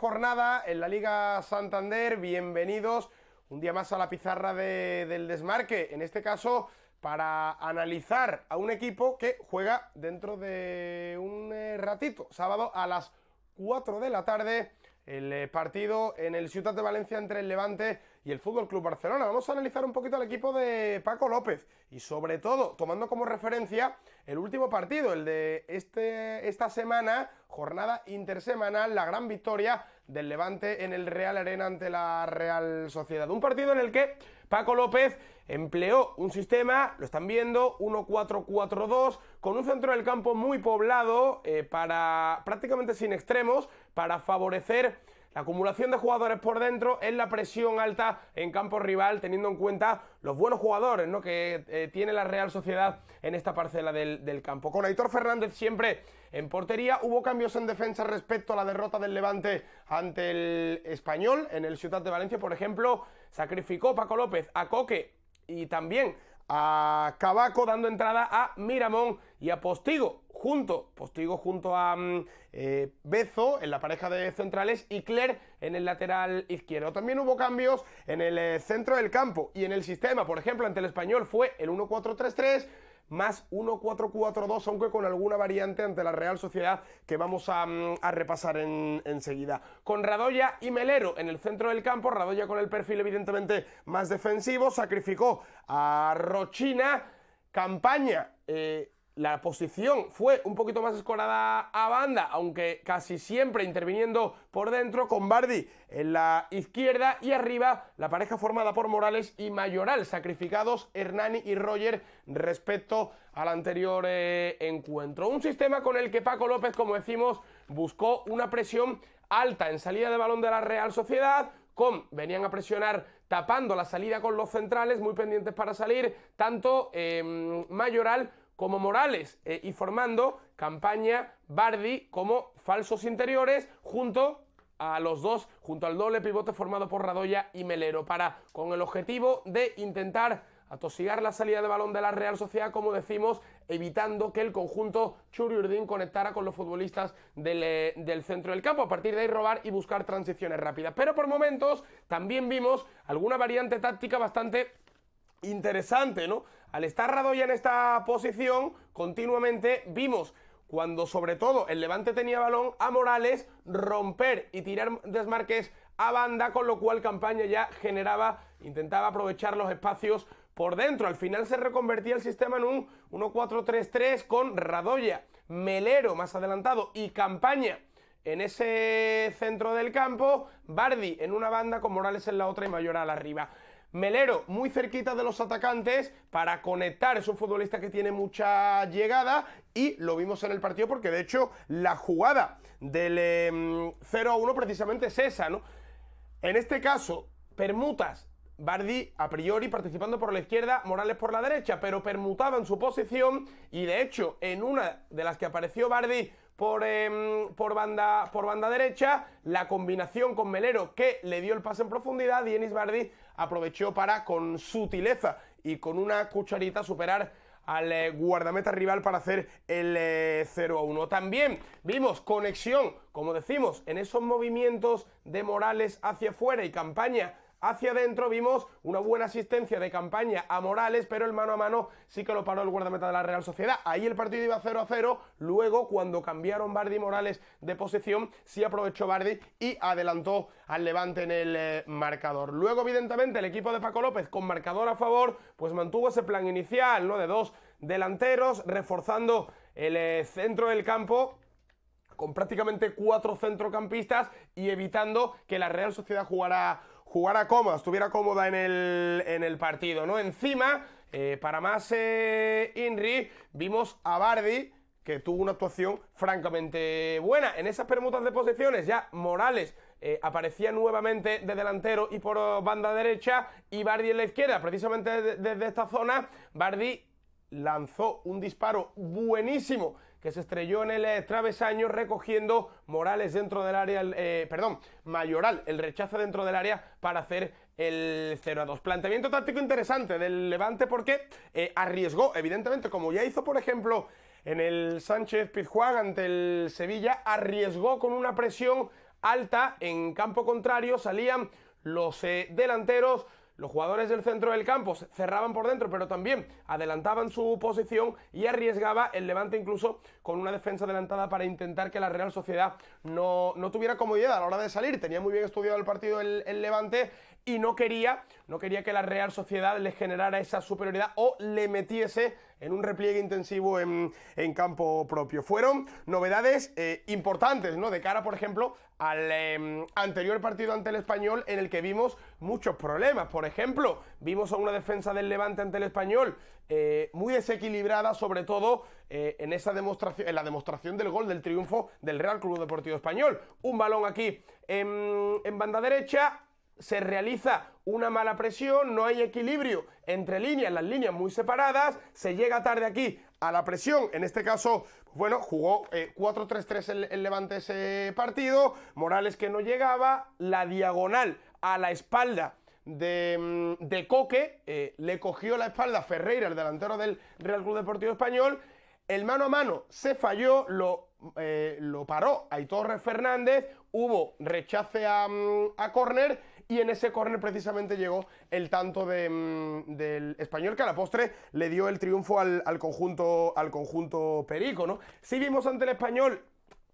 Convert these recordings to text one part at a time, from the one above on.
jornada en la Liga Santander, bienvenidos un día más a la pizarra del desmarque, en este caso para analizar a un equipo que juega dentro de un eh, ratito, sábado a las 4 de la tarde, el eh, partido en el Ciudad de Valencia entre el Levante y el Fútbol Club Barcelona. Vamos a analizar un poquito al equipo de Paco López y sobre todo tomando como referencia el último partido, el de este, esta semana jornada intersemanal, la gran victoria del Levante en el Real Arena ante la Real Sociedad. Un partido en el que Paco López empleó un sistema, lo están viendo, 1-4-4-2, con un centro del campo muy poblado, eh, para prácticamente sin extremos, para favorecer la acumulación de jugadores por dentro es la presión alta en campo rival, teniendo en cuenta los buenos jugadores ¿no? que eh, tiene la Real Sociedad en esta parcela del, del campo. Con Aitor Fernández siempre en portería hubo cambios en defensa respecto a la derrota del Levante ante el Español en el Ciudad de Valencia, por ejemplo, sacrificó Paco López a Coque y también a Cabaco dando entrada a Miramón y a Postigo junto, Postigo pues junto a mm, eh, Bezo en la pareja de centrales y Cler en el lateral izquierdo. También hubo cambios en el eh, centro del campo y en el sistema, por ejemplo, ante el español fue el 1-4-3-3 más 1-4-4-2, aunque con alguna variante ante la Real Sociedad que vamos a, mm, repasar enseguida. con Radoya y Melero en el centro del campo, Radoya con el perfil evidentemente más defensivo, sacrificó a Rochina, campaña. Eh, la posición fue un poquito más escorada a banda, aunque casi siempre interviniendo por dentro con Bardi en la izquierda y arriba la pareja formada por Morales y Mayoral, sacrificados Hernani y Roger respecto al anterior eh, encuentro. Un sistema con el que Paco López, como decimos, buscó una presión alta en salida de balón de la Real Sociedad, con venían a presionar tapando la salida con los centrales, muy pendientes para salir, tanto eh, Mayoral como Morales eh, y formando campaña Bardi como falsos interiores junto a los dos, junto al doble pivote formado por Radoya y Melero, para con el objetivo de intentar atosigar la salida de balón de la Real Sociedad, como decimos, evitando que el conjunto Churiurdin conectara con los futbolistas del, eh, del, centro del campo, a partir de ahí robar y buscar transiciones rápidas. Pero por momentos también vimos alguna variante táctica bastante interesante, ¿no? Al estar Radoya en esta posición, continuamente vimos cuando sobre todo el Levante tenía balón a Morales romper y tirar desmarques a banda, con lo cual Campaña ya generaba, intentaba aprovechar los espacios por dentro. Al final se reconvertía el sistema en un 1-4-3-3 con Radoya, Melero más adelantado y Campaña en ese centro del campo, Bardi en una banda con Morales en la otra y Mayoral arriba. Melero muy cerquita de los atacantes para conectar. Es un futbolista que tiene mucha llegada y lo vimos en el partido porque de hecho la jugada del 0 em, a 1 precisamente es esa, ¿no? En este caso, permutas Bardi a priori participando por la izquierda, Morales por la derecha, pero permutaba en su posición y de hecho en una de las que apareció Bardi por, em, banda, por banda derecha, la combinación con Melero que le dio el pase en profundidad, y Bardi aprovechó para con sutileza y con una cucharita superar al eh, guardameta rival para hacer el 0 eh, a 1. También vimos conexión, como decimos, en esos movimientos de Morales hacia afuera y campaña Hacia adentro vimos una buena asistencia de campaña a Morales, pero el mano a mano sí que lo paró el guardameta de la Real Sociedad. Ahí el partido iba 0 a 0. Luego, cuando cambiaron Bardi y Morales de posición, sí aprovechó Bardi y adelantó al Levante en el eh, marcador. Luego, evidentemente, el equipo de Paco López con marcador a favor, pues mantuvo ese plan inicial, ¿no? De dos delanteros, reforzando el eh, centro del campo con prácticamente cuatro centrocampistas y evitando que la Real Sociedad jugara jugara cómoda, estuviera cómoda en el, en el partido, ¿no? Encima, eh, para más eh, Inri, vimos a Bardi que tuvo una actuación francamente buena. En esas permutas de posiciones ya Morales eh, aparecía nuevamente de delantero y por banda derecha y Bardi en la izquierda. Precisamente desde esta zona, Bardi lanzó un disparo buenísimo que se estrelló en el eh, travesaño recogiendo Morales dentro del área, eh, perdón, Mayoral, el rechazo dentro del área para hacer el 0 a 2. Planteamiento táctico interesante del Levante porque eh, arriesgó, evidentemente, como ya hizo, por ejemplo, en el Sánchez Pizjuán ante el Sevilla, arriesgó con una presión alta en campo contrario, salían los delanteros, los jugadores del centro del campo cerraban por dentro, pero también adelantaban su posición y arriesgaba el levante incluso con una defensa adelantada para intentar que la Real Sociedad no, no tuviera comodidad a la hora de salir. Tenía muy bien estudiado el partido el, el levante y no quería, no quería que la Real Sociedad le generara esa superioridad o le metiese en un repliegue intensivo en, campo propio. Fueron novedades eh, importantes, ¿no? De cara, por ejemplo, al em, anterior partido ante el español en el que vimos muchos problemas. Por ejemplo, vimos a una defensa del Levante ante el español eh, muy desequilibrada, sobre todo eh, en, esa demostración, en la demostración del gol del triunfo del Real Club Deportivo Español. Un balón aquí en, en banda derecha, se realiza una mala presión, no hay equilibrio entre líneas, las líneas muy separadas, se llega tarde aquí a la presión, en este caso, bueno, jugó 4-3-3 eh, el, Levante ese partido, Morales que no llegaba, la diagonal a la espalda de, mm, Coque, eh, le cogió la espalda Ferreira, el delantero del Real Club Deportivo Español, el mano a mano se falló, lo, eh, lo paró Aitor Fernández, hubo rechace a, mm, a córner y en ese corner precisamente llegó el tanto mm, del español que a la postre le dio el triunfo al, conjunto, al conjunto perico, ¿no? Sí vimos ante el español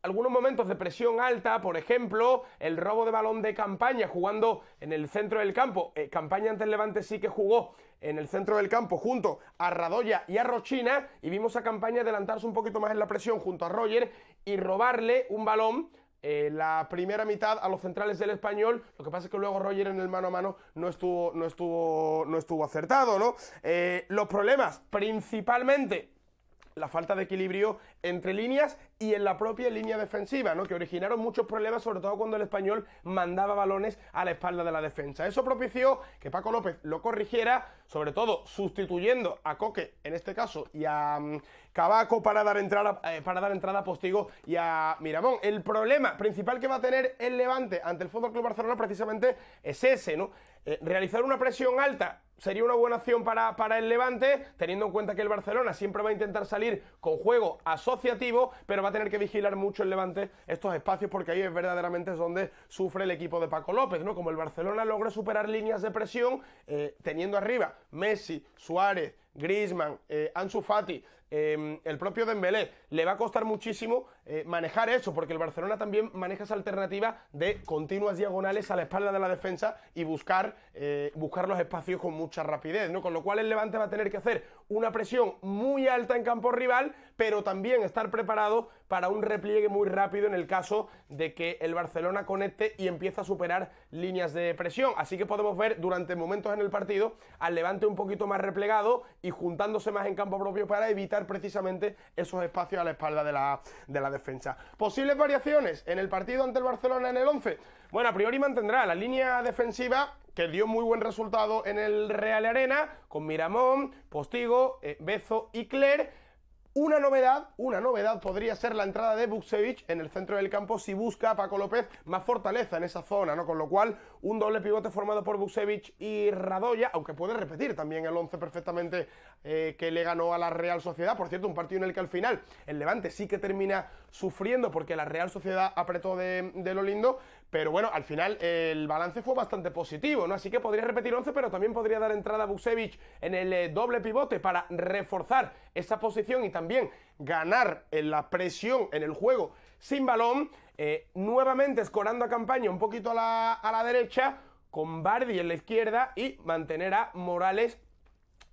algunos momentos de presión alta, por ejemplo, el robo de balón de campaña jugando en el centro del campo. Eh, campaña ante el Levante sí que jugó en el centro del campo junto a Radoya y a Rochina y vimos a campaña adelantarse un poquito más en la presión junto a Roger y robarle un balón eh, la primera mitad a los centrales del español. Lo que pasa es que luego Roger en el mano a mano no estuvo, no estuvo, no estuvo acertado, ¿no? Eh, los problemas, principalmente, la falta de equilibrio entre líneas y en la propia línea defensiva, ¿no? que originaron muchos problemas, sobre todo cuando el español mandaba balones a la espalda de la defensa. Eso propició que Paco López lo corrigiera, sobre todo sustituyendo a Coque, en este caso, y a mm, Cabaco para dar, entrada, eh, para dar entrada a Postigo y a Miramón. El problema principal que va a tener el Levante ante el Fútbol Club Barcelona precisamente es ese, ¿no? Eh, realizar una presión alta sería una buena opción para, el Levante, teniendo en cuenta que el Barcelona siempre va a intentar salir con juego asociativo, pero va a tener que vigilar mucho el Levante estos espacios porque ahí es verdaderamente donde sufre el equipo de Paco López, ¿no? Como el Barcelona logra superar líneas de presión, eh, teniendo arriba Messi, Suárez, Griezmann, eh, Ansu Fati, em, el propio Dembélé, le va a costar muchísimo eh, manejar eso, porque el Barcelona también maneja esa alternativa de continuas diagonales a la espalda de la defensa y buscar, eh, buscar los espacios con mucha rapidez, ¿no? Con lo cual el Levante va a tener que hacer una presión muy alta en campo rival, pero también estar preparado para un repliegue muy rápido en el caso de que el Barcelona conecte y empiece a superar líneas de presión. Así que podemos ver durante momentos en el partido al Levante un poquito más replegado y juntándose más en campo propio para evitar precisamente esos espacios a la espalda de la, de la defensa. Posibles variaciones en el partido ante el Barcelona en el 11. Bueno, a priori mantendrá la línea defensiva que dio muy buen resultado en el Real Arena, con Miramón, Postigo, eh, Bezo y Claire. Una novedad, una novedad podría ser la entrada de Buksevich en el centro del campo si busca a Paco López más fortaleza en esa zona, ¿no? Con lo cual, un doble pivote formado por Buksevich y Radoya, aunque puede repetir también el 11 perfectamente eh, que le ganó a la Real Sociedad. Por cierto, un partido en el que al final el Levante sí que termina sufriendo porque la Real Sociedad apretó de, lo lindo. Pero bueno, al final el balance fue bastante positivo, ¿no? Así que podría repetir 11, pero también podría dar entrada a Busevich en el eh, doble pivote para reforzar esa posición y también ganar en eh, la presión en el juego sin balón. nuevamente escorando a campaña un poquito a la, a la derecha con Bardi en la izquierda y mantener a Morales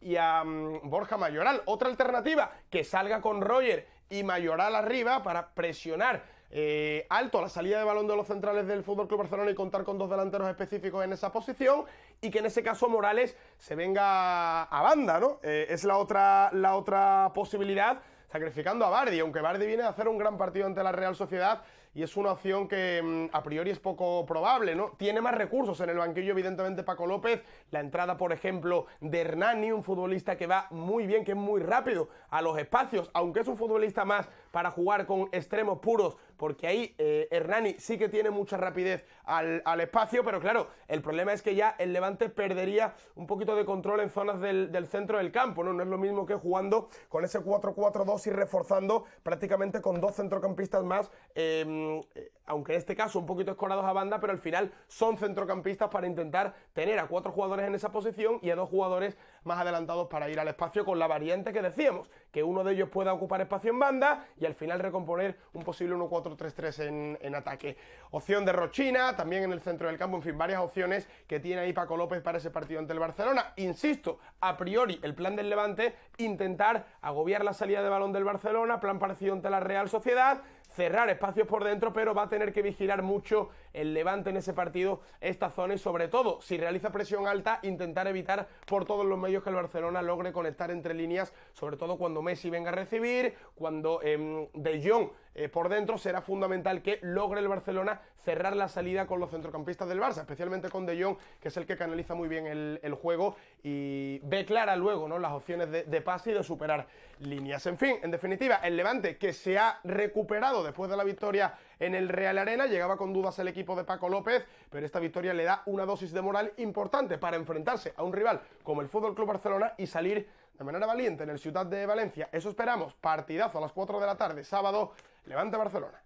y a mm, Borja Mayoral. Otra alternativa, que salga con Roger y Mayoral arriba para presionar eh, alto la salida de balón de los centrales del FC Barcelona y contar con dos delanteros específicos en esa posición y que en ese caso Morales se venga a banda, ¿no? Eh, es la otra, la otra posibilidad sacrificando a Bardi, aunque Bardi viene a hacer un gran partido ante la Real Sociedad y es una opción que mm, a priori es poco probable, ¿no? Tiene más recursos en el banquillo, evidentemente, Paco López. La entrada, por ejemplo, de Hernani, un futbolista que va muy bien, que es muy rápido a los espacios, aunque es un futbolista más para jugar con extremos puros, porque ahí eh, Hernani sí que tiene mucha rapidez al, espacio, pero claro, el problema es que ya el Levante perdería un poquito de control en zonas del, centro del campo, ¿no? es lo mismo que jugando con ese 4-4-2 y reforzando prácticamente con dos centrocampistas más. Eh, aunque en este caso un poquito escorados a banda, pero al final son centrocampistas para intentar tener a cuatro jugadores en esa posición y a dos jugadores más adelantados para ir al espacio con la variante que decíamos, que uno de ellos pueda ocupar espacio en banda y al final recomponer un posible 1-4-3-3 en, ataque. Opción de Rochina, también en el centro del campo, en fin, varias opciones que tiene ahí Paco López para ese partido ante el Barcelona. Insisto, a priori el plan del Levante, intentar agobiar la salida de balón del Barcelona, plan parecido ante la Real Sociedad, cerrar espacios por dentro, pero va a tener que vigilar mucho el Levante en ese partido, esta zona y sobre todo, si realiza presión alta, intentar evitar por todos los medios que el Barcelona logre conectar entre líneas, sobre todo cuando Messi venga a recibir, cuando em, De Jong eh, por dentro, será fundamental que logre el Barcelona cerrar la salida con los centrocampistas del Barça, especialmente con De Jong, que es el que canaliza muy bien el, juego y ve clara luego ¿no? las opciones de, de, pase y de superar líneas. En fin, en definitiva, el Levante que se ha recuperado después de la victoria en el Real Arena, llegaba con dudas el equipo de Paco López, pero esta victoria le da una dosis de moral importante para enfrentarse a un rival como el Fútbol Club Barcelona y salir de manera valiente en el Ciudad de Valencia. Eso esperamos, partidazo a las 4 de la tarde, sábado Levanta Barcelona.